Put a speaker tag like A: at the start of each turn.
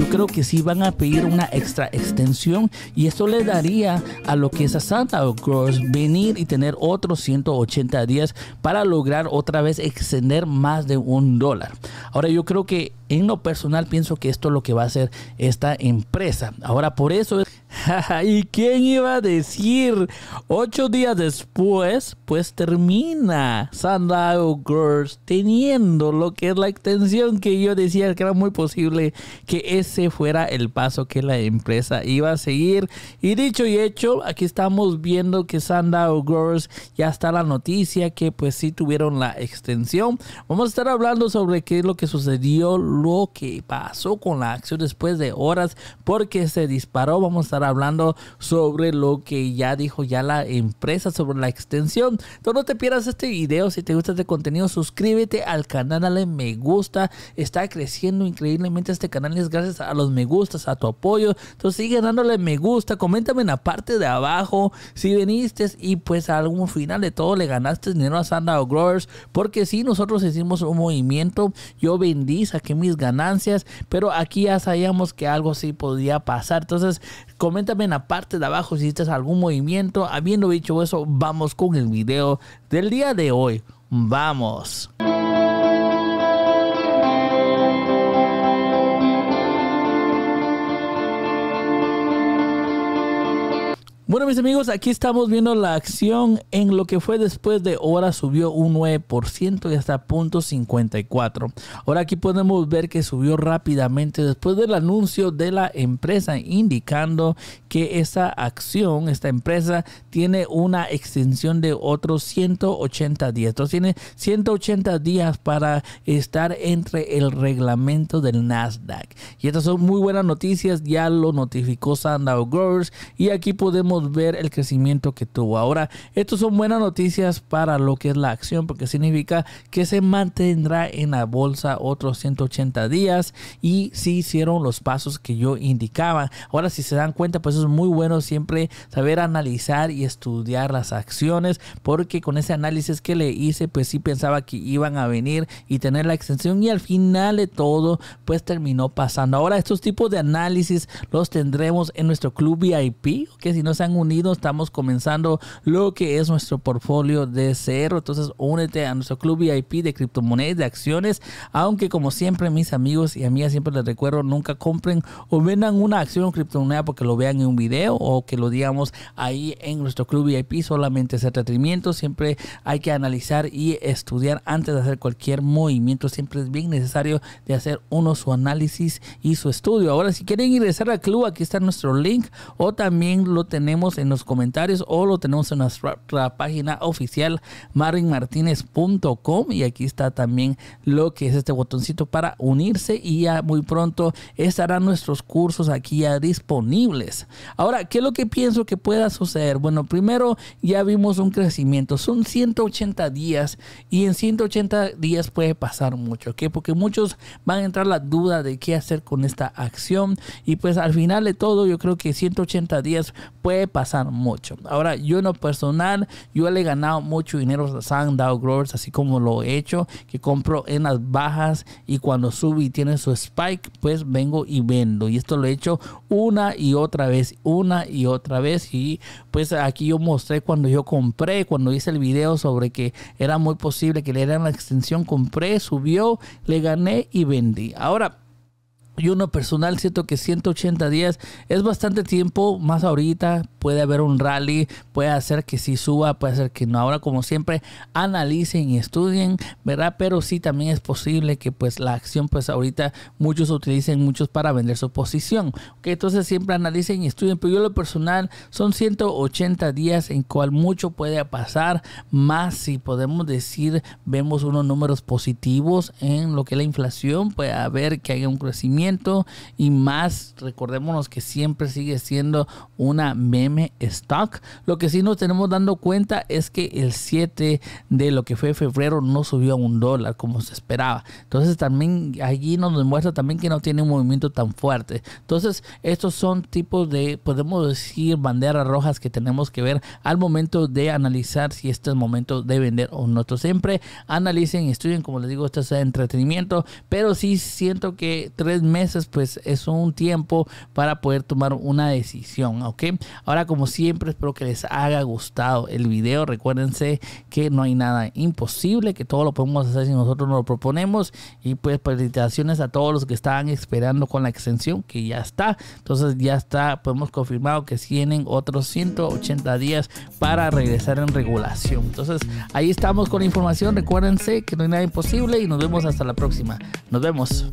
A: yo creo que sí van a pedir una extra extensión y esto le daría a lo que es a Santa cruz venir y tener otros 180 días para lograr otra vez extender más de un dólar. Ahora yo creo que en lo personal pienso que esto es lo que va a hacer esta empresa. Ahora por eso... es. ¿Y quién iba a decir? Ocho días después, pues termina Sandow Girls teniendo lo que es la extensión que yo decía que era muy posible que ese fuera el paso que la empresa iba a seguir. Y dicho y hecho, aquí estamos viendo que Sandow Girls ya está la noticia que pues sí tuvieron la extensión. Vamos a estar hablando sobre qué es lo que sucedió lo que pasó con la acción después de horas porque se disparó. Vamos a estar hablando sobre lo que ya dijo ya la empresa sobre la extensión. Entonces no te pierdas este video. Si te gusta este contenido, suscríbete al canal, dale me gusta. Está creciendo increíblemente este canal es gracias a los me gustas, a tu apoyo. Entonces sigue dándole me gusta, coméntame en la parte de abajo si viniste y pues a algún final de todo le ganaste dinero a Sandra Growers porque si nosotros hicimos un movimiento, yo vendí, que mi ganancias, pero aquí ya sabíamos que algo sí podía pasar. Entonces, coméntame en la parte de abajo si hiciste algún movimiento. Habiendo dicho eso, vamos con el video del día de hoy. Vamos. Bueno, mis amigos, aquí estamos viendo la acción en lo que fue después de horas subió un 9% y hasta .54. Ahora aquí podemos ver que subió rápidamente después del anuncio de la empresa indicando que esa acción, esta empresa tiene una extensión de otros 180 días. Entonces tiene 180 días para estar entre el reglamento del Nasdaq. Y estas son muy buenas noticias, ya lo notificó Sandow Growers y aquí podemos ver el crecimiento que tuvo. Ahora, estos son buenas noticias para lo que es la acción, porque significa que se mantendrá en la bolsa otros 180 días y si hicieron los pasos que yo indicaba. Ahora, si se dan cuenta, pues es muy bueno siempre saber analizar y estudiar las acciones, porque con ese análisis que le hice, pues sí pensaba que iban a venir y tener la extensión y al final de todo, pues terminó pasando. Ahora, estos tipos de análisis los tendremos en nuestro club VIP, que si no se han unidos. Estamos comenzando lo que es nuestro portfolio de cero. Entonces, únete a nuestro club VIP de criptomonedas, de acciones. Aunque, como siempre, mis amigos y amigas, siempre les recuerdo, nunca compren o vendan una acción o criptomoneda porque lo vean en un video o que lo digamos ahí en nuestro club VIP. Solamente es tratamiento. Siempre hay que analizar y estudiar antes de hacer cualquier movimiento. Siempre es bien necesario de hacer uno su análisis y su estudio. Ahora, si quieren ingresar al club, aquí está nuestro link o también lo tenemos en los comentarios o lo tenemos en nuestra, página oficial marinmartinez.com y aquí está también lo que es este botoncito para unirse y ya muy pronto estarán nuestros cursos aquí ya disponibles. Ahora, ¿qué es lo que pienso que pueda suceder? Bueno, primero ya vimos un crecimiento, son 180 días y en 180 días puede pasar mucho, ¿ok? Porque muchos van a entrar la duda de qué hacer con esta acción y pues al final de todo yo creo que 180 días puede pasar mucho. Ahora, yo en lo personal, yo le he ganado mucho dinero a Sandow Growers, así como lo he hecho, que compro en las bajas y cuando sube y tiene su spike, pues vengo y vendo. Y esto lo he hecho una y otra vez, una y otra vez. Y pues aquí yo mostré cuando yo compré, cuando hice el video sobre que era muy posible que le diera la extensión, compré, subió, le gané y vendí. Ahora, yo uno personal siento que 180 días es bastante tiempo, más ahorita puede haber un rally, puede hacer que si suba, puede hacer que no. Ahora como siempre analicen y estudien, ¿verdad? Pero sí también es posible que pues la acción pues ahorita muchos utilicen muchos para vender su posición. Entonces siempre analicen y estudien, pero yo lo personal son 180 días en cual mucho puede pasar, más si podemos decir vemos unos números positivos en lo que es la inflación, puede haber que haya un crecimiento y más, recordémonos que siempre sigue siendo una meme stock. Lo que sí nos tenemos dando cuenta es que el 7 de lo que fue febrero no subió a un dólar como se esperaba. Entonces también allí nos demuestra también que no tiene un movimiento tan fuerte. Entonces estos son tipos de, podemos decir, banderas rojas que tenemos que ver al momento de analizar si este es momento de vender o no. Entonces, siempre analicen, estudien, como les digo, esto es entretenimiento, pero sí siento que tres meses pues es un tiempo para poder tomar una decisión, ¿ok? Ahora como siempre espero que les haya gustado el video, recuérdense que no hay nada imposible, que todo lo podemos hacer si nosotros nos lo proponemos y pues felicitaciones a todos los que estaban esperando con la extensión que ya está, entonces ya está, podemos confirmado que tienen otros 180 días para regresar en regulación, entonces ahí estamos con información, recuérdense que no hay nada imposible y nos vemos hasta la próxima, nos vemos.